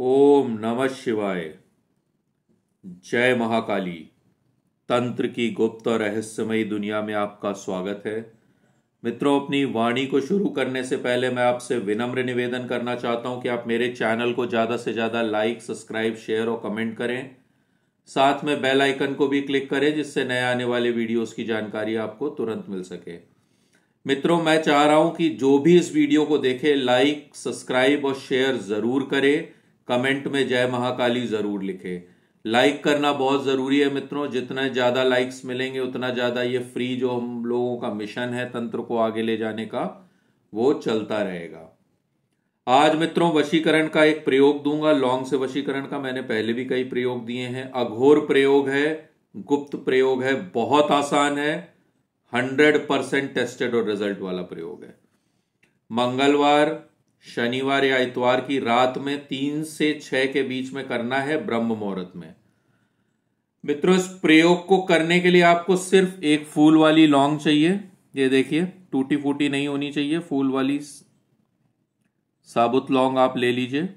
ओम नमः शिवाय जय महाकाली तंत्र की गुप्त और रहस्यमयी दुनिया में आपका स्वागत है मित्रों अपनी वाणी को शुरू करने से पहले मैं आपसे विनम्र निवेदन करना चाहता हूं कि आप मेरे चैनल को ज़्यादा से ज़्यादा लाइक सब्सक्राइब शेयर और कमेंट करें साथ में बेल आइकन को भी क्लिक करें जिससे नए आने वाले वीडियोस की जानकारी आपको तुरंत मिल सके मित्रों मैं चाह रहा हूं कि जो भी इस वीडियो को देखे लाइक सब्सक्राइब और शेयर ज़रूर करें कमेंट में जय महाकाली ज़रूर लिखे लाइक करना बहुत ज़रूरी है मित्रों जितना ज़्यादा लाइक्स मिलेंगे उतना ज़्यादा ये फ्री जो हम लोगों का मिशन है तंत्र को आगे ले जाने का वो चलता रहेगा आज मित्रों वशीकरण का एक प्रयोग दूंगा लॉन्ग से वशीकरण का मैंने पहले भी कई प्रयोग दिए हैं अघोर प्रयोग है गुप्त प्रयोग है बहुत आसान है हंड्रेड परसेंट टेस्टेड और रिजल्ट वाला प्रयोग है मंगलवार शनिवार या इतवार की रात में तीन से छह के बीच में करना है ब्रह्म मुहूर्त में मित्रों इस प्रयोग को करने के लिए आपको सिर्फ एक फूल वाली लौंग चाहिए ये देखिए टूटी फूटी नहीं होनी चाहिए फूल वाली साबुत लौंग आप ले लीजिए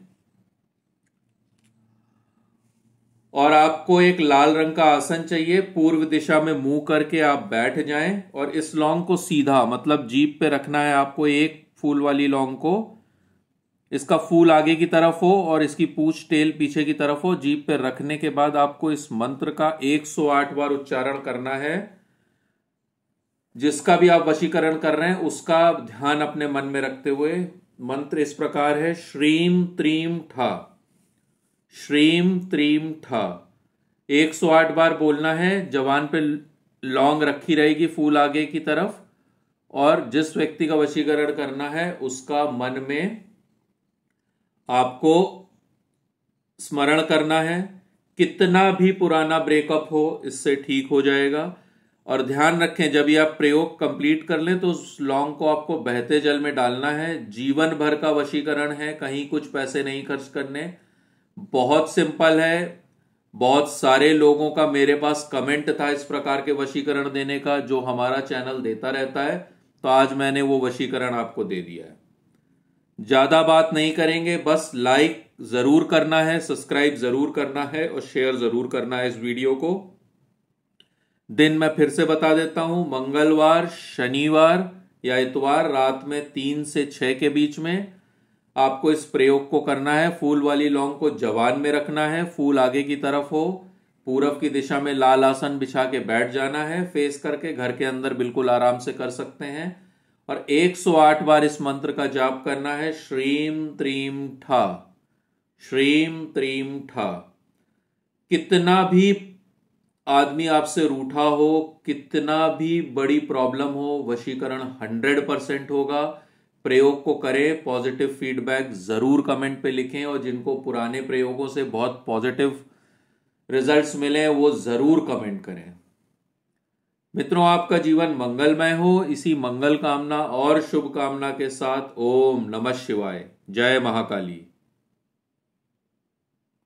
और आपको एक लाल रंग का आसन चाहिए पूर्व दिशा में मुंह करके आप बैठ जाएं और इस लौंग को सीधा मतलब जीप पे रखना है आपको एक फूल वाली लौंग को इसका फूल आगे की तरफ हो और इसकी पूछ टेल पीछे की तरफ हो जीप पे रखने के बाद आपको इस मंत्र का 108 बार उच्चारण करना है जिसका भी आप वशीकरण कर रहे हैं उसका ध्यान अपने मन में रखते हुए मंत्र इस प्रकार है श्रीम त्रीम ठा श्रीम त्रीम ठा 108 बार बोलना है जवान पे लॉन्ग रखी रहेगी फूल आगे की तरफ और जिस व्यक्ति का वशीकरण करना है उसका मन में आपको स्मरण करना है कितना भी पुराना ब्रेकअप हो इससे ठीक हो जाएगा और ध्यान रखें जब ये आप प्रयोग कंप्लीट कर लें तो उस लौंग को आपको बहते जल में डालना है जीवन भर का वशीकरण है कहीं कुछ पैसे नहीं खर्च करने बहुत सिंपल है बहुत सारे लोगों का मेरे पास कमेंट था इस प्रकार के वशीकरण देने का जो हमारा चैनल देता रहता है तो आज मैंने वो वशीकरण आपको दे दिया है ज़्यादा बात नहीं करेंगे बस लाइक ज़रूर करना है सब्सक्राइब ज़रूर करना है और शेयर ज़रूर करना है इस वीडियो को दिन मैं फिर से बता देता हूं मंगलवार शनिवार या इतवार रात में तीन से छह के बीच में आपको इस प्रयोग को करना है फूल वाली लौंग को जवान में रखना है फूल आगे की तरफ हो पूरब की दिशा में लाल आसन बिछा के बैठ जाना है फेस करके घर के अंदर बिल्कुल आराम से कर सकते हैं और 108 बार इस मंत्र का जाप करना है श्रीम त्रीम ठा श्रीम त्रीम ठा कितना भी आदमी आपसे रूठा हो कितना भी बड़ी प्रॉब्लम हो वशीकरण हंड्रेड परसेंट होगा प्रयोग को करें पॉजिटिव फीडबैक ज़रूर कमेंट पे लिखें और जिनको पुराने प्रयोगों से बहुत पॉजिटिव रिजल्ट्स मिले वो ज़रूर कमेंट करें मित्रों आपका जीवन मंगलमय हो इसी मंगल कामना और शुभ कामना के साथ ओम नमः शिवाय जय महाकाली